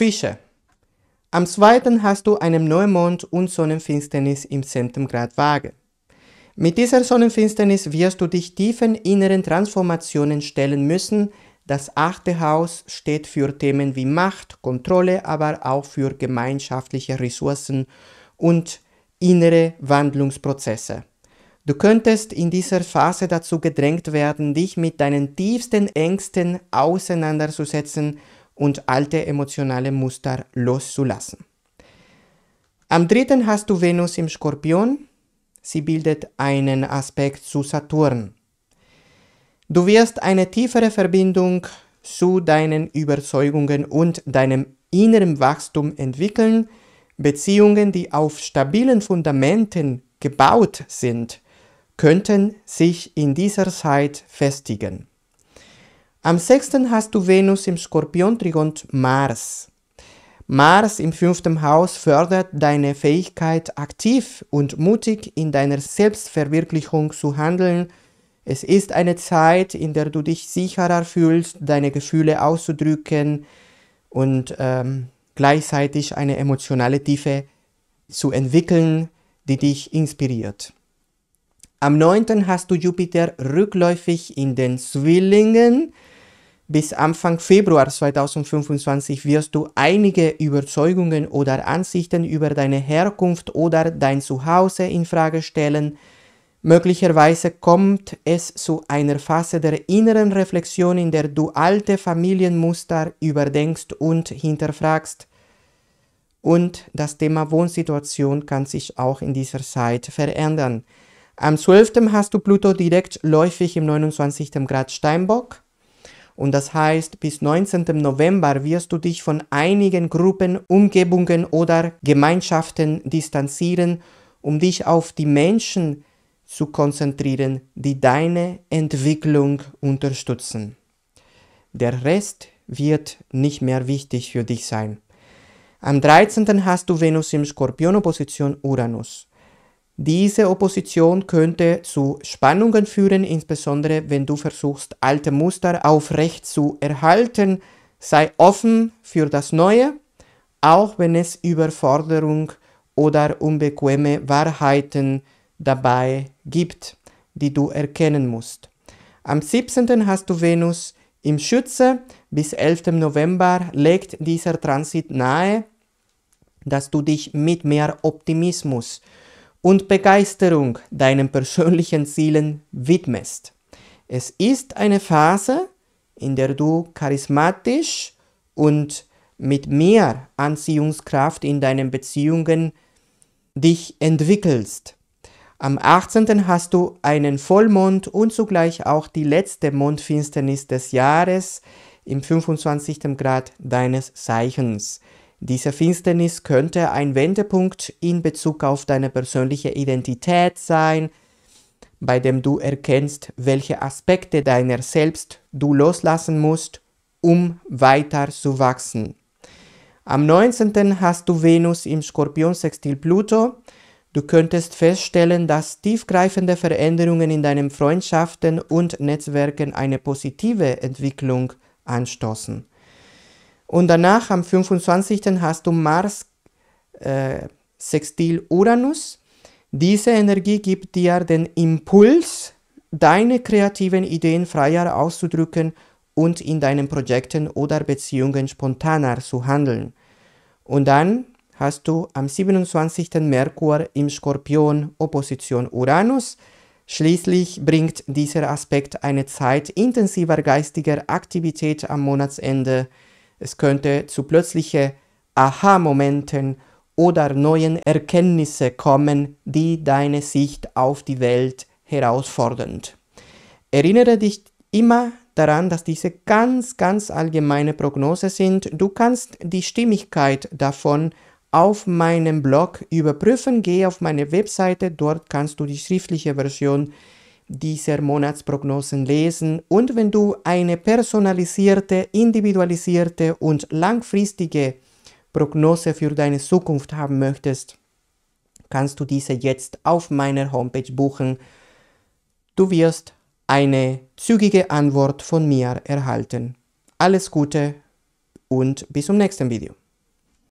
Fische. Am zweiten hast du einen Neumond und Sonnenfinsternis im 7. Grad Waage. Mit dieser Sonnenfinsternis wirst du dich tiefen inneren Transformationen stellen müssen. Das achte Haus steht für Themen wie Macht, Kontrolle, aber auch für gemeinschaftliche Ressourcen und innere Wandlungsprozesse. Du könntest in dieser Phase dazu gedrängt werden, dich mit deinen tiefsten Ängsten auseinanderzusetzen und alte emotionale Muster loszulassen. Am dritten hast du Venus im Skorpion. Sie bildet einen Aspekt zu Saturn. Du wirst eine tiefere Verbindung zu deinen Überzeugungen und deinem inneren Wachstum entwickeln, Beziehungen, die auf stabilen Fundamenten gebaut sind, könnten sich in dieser Zeit festigen. Am sechsten hast du Venus im Skorpion trigon Mars. Mars im fünften Haus fördert deine Fähigkeit, aktiv und mutig in deiner Selbstverwirklichung zu handeln. Es ist eine Zeit, in der du dich sicherer fühlst, deine Gefühle auszudrücken und ähm, gleichzeitig eine emotionale Tiefe zu entwickeln, die dich inspiriert. Am 9. hast du Jupiter rückläufig in den Zwillingen. Bis Anfang Februar 2025 wirst du einige Überzeugungen oder Ansichten über deine Herkunft oder dein Zuhause in Frage stellen. Möglicherweise kommt es zu einer Phase der inneren Reflexion, in der du alte Familienmuster überdenkst und hinterfragst. Und das Thema Wohnsituation kann sich auch in dieser Zeit verändern. Am 12. hast du Pluto direkt läufig im 29. Grad Steinbock. Und das heißt, bis 19. November wirst du dich von einigen Gruppen, Umgebungen oder Gemeinschaften distanzieren, um dich auf die Menschen zu konzentrieren, die deine Entwicklung unterstützen. Der Rest wird nicht mehr wichtig für dich sein. Am 13. hast du Venus im Skorpion Opposition Uranus. Diese Opposition könnte zu Spannungen führen, insbesondere wenn du versuchst, alte Muster aufrecht zu erhalten. Sei offen für das Neue, auch wenn es Überforderung oder unbequeme Wahrheiten dabei gibt, die du erkennen musst. Am 17. hast du Venus im Schütze. Bis 11. November legt dieser Transit nahe, dass du dich mit mehr Optimismus und Begeisterung deinen persönlichen Zielen widmest. Es ist eine Phase, in der du charismatisch und mit mehr Anziehungskraft in deinen Beziehungen dich entwickelst. Am 18. hast du einen Vollmond und zugleich auch die letzte Mondfinsternis des Jahres im 25. Grad deines Zeichens. Diese Finsternis könnte ein Wendepunkt in Bezug auf deine persönliche Identität sein, bei dem du erkennst, welche Aspekte deiner selbst du loslassen musst, um weiter zu wachsen. Am 19. hast du Venus im Skorpionsextil Pluto. Du könntest feststellen, dass tiefgreifende Veränderungen in deinen Freundschaften und Netzwerken eine positive Entwicklung anstoßen. Und danach am 25. hast du Mars äh, Sextil Uranus. Diese Energie gibt dir den Impuls, deine kreativen Ideen freier auszudrücken und in deinen Projekten oder Beziehungen spontaner zu handeln. Und dann hast du am 27. Merkur im Skorpion Opposition Uranus. Schließlich bringt dieser Aspekt eine Zeit intensiver geistiger Aktivität am Monatsende es könnte zu plötzlichen Aha-Momenten oder neuen Erkenntnissen kommen, die deine Sicht auf die Welt herausfordern. Erinnere dich immer daran, dass diese ganz, ganz allgemeine Prognose sind. Du kannst die Stimmigkeit davon auf meinem Blog überprüfen. Geh auf meine Webseite, dort kannst du die schriftliche Version dieser Monatsprognosen lesen und wenn du eine personalisierte, individualisierte und langfristige Prognose für deine Zukunft haben möchtest, kannst du diese jetzt auf meiner Homepage buchen. Du wirst eine zügige Antwort von mir erhalten. Alles Gute und bis zum nächsten Video.